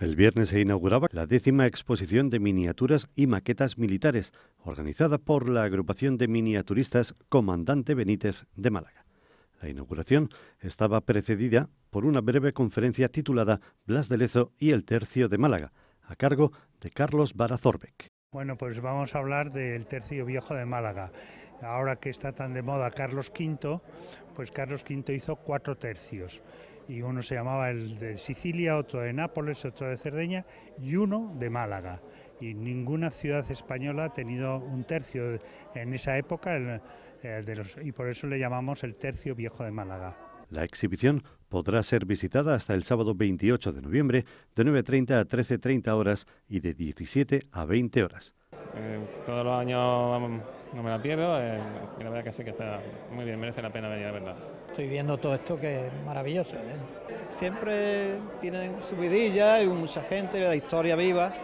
El viernes se inauguraba la décima exposición de miniaturas y maquetas militares, organizada por la agrupación de miniaturistas Comandante Benítez de Málaga. La inauguración estaba precedida por una breve conferencia titulada Blas de Lezo y el Tercio de Málaga, a cargo de Carlos Barazorbeck. Bueno, pues vamos a hablar del Tercio Viejo de Málaga ahora que está tan de moda Carlos V, pues Carlos V hizo cuatro tercios. Y uno se llamaba el de Sicilia, otro de Nápoles, otro de Cerdeña y uno de Málaga. Y ninguna ciudad española ha tenido un tercio en esa época, eh, y por eso le llamamos el tercio viejo de Málaga. La exhibición podrá ser visitada hasta el sábado 28 de noviembre de 9.30 a 13.30 horas y de 17 a 20 horas. Eh, todos los años no me la pierdo. Eh, la verdad que sé que está muy bien, merece la pena venir, la verdad. Estoy viendo todo esto que es maravilloso. ¿eh? Siempre tienen su vidilla, ...y mucha gente, la historia viva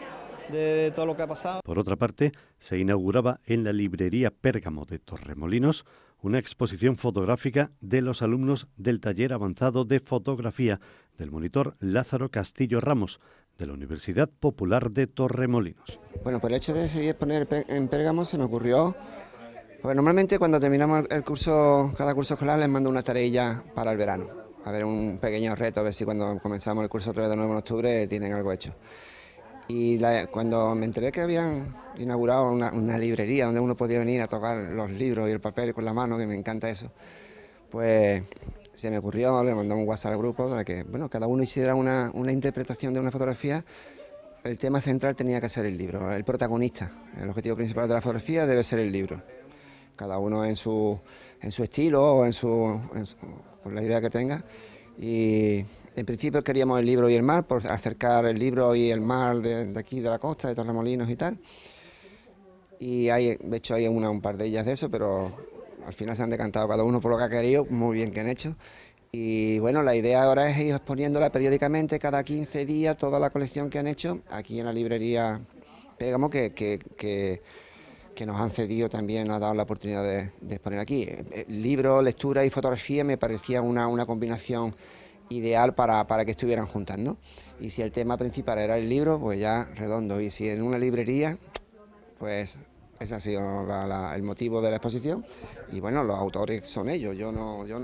de todo lo que ha pasado. Por otra parte, se inauguraba en la librería Pérgamo de Torremolinos una exposición fotográfica de los alumnos del taller avanzado de fotografía del monitor Lázaro Castillo Ramos, de la Universidad Popular de Torremolinos. Bueno, por el hecho de decidir poner en Pérgamo se me ocurrió, porque normalmente cuando terminamos el curso, cada curso escolar les mando una tarea para el verano, a ver un pequeño reto, a ver si cuando comenzamos el curso otra vez de nuevo en octubre tienen algo hecho. Y cuando me enteré que habían inaugurado una, una, librería donde uno podía venir a tocar los libros y el papel con la mano, que me encanta eso, pues se me ocurrió, le mandamos un WhatsApp al grupo para que bueno, cada uno hiciera una, una, interpretación de una fotografía. El tema central tenía que ser el libro, el protagonista. El objetivo principal de la fotografía debe ser el libro. Cada uno en su, en su estilo o en su, por la idea que tenga. Y en principio queríamos el libro y el mar, por acercar el libro y el mar de, aquí, de la costa, de Torremolinos y tal. Y hay, de hecho hay una, un par de ellas de eso, pero al final se han decantado cada uno por lo que ha querido, muy bien que han hecho. Y bueno, la idea ahora es ir exponiéndola periódicamente, cada 15 días, toda la colección que han hecho aquí en la librería Pérgamo, que, nos han cedido también, nos ha dado la oportunidad de, exponer aquí. Eh, eh, libro, lectura y fotografía me parecía una, combinación ideal para, para, que estuvieran juntas, ¿no? Y si el tema principal era el libro, pues ya redondo. Y si en una librería, pues ese ha sido el motivo de la exposición y bueno, los autores son ellos, yo no, yo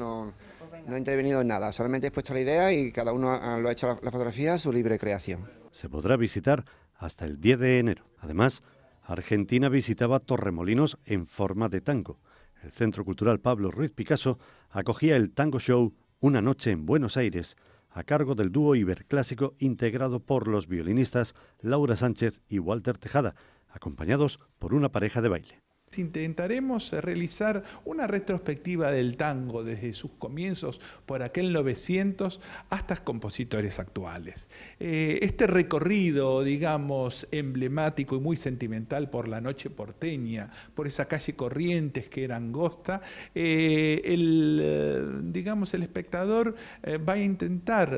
he intervenido en nada, solamente he puesto la idea y cada uno lo ha hecho la, la fotografía su libre creación. Se podrá visitar hasta el 10 de enero. Además, Argentina visitaba Torremolinos en forma de tango. El Centro Cultural Pablo Ruiz Picasso acogía el Tango Show Una Noche en Buenos Aires, a cargo del dúo iberclásico integrado por los violinistas Laura Sánchez y Walter Tejada, acompañados por una pareja de baile. Intentaremos realizar una retrospectiva del tango desde sus comienzos por aquel 900 hasta compositores actuales. Eh, este recorrido, digamos, emblemático y muy sentimental por la noche porteña, por esa calle Corrientes que era angosta, eh, el, eh, digamos, el espectador va a intentar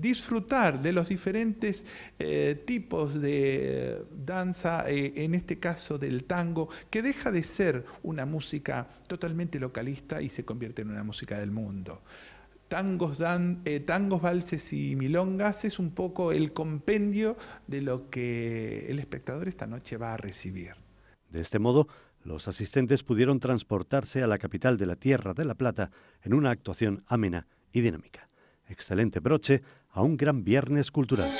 disfrutar de los diferentes eh, tipos de danza, eh, en este caso del tango, que deja de ser una música totalmente localista y se convierte en una música del mundo. Tangos, dan, eh, tangos, valses y milongas es un poco el compendio de lo que el espectador esta noche va a recibir. De este modo, los asistentes pudieron transportarse a la capital de la Tierra de la Plata en una actuación amena y dinámica. Excelente broche a un gran viernes cultural.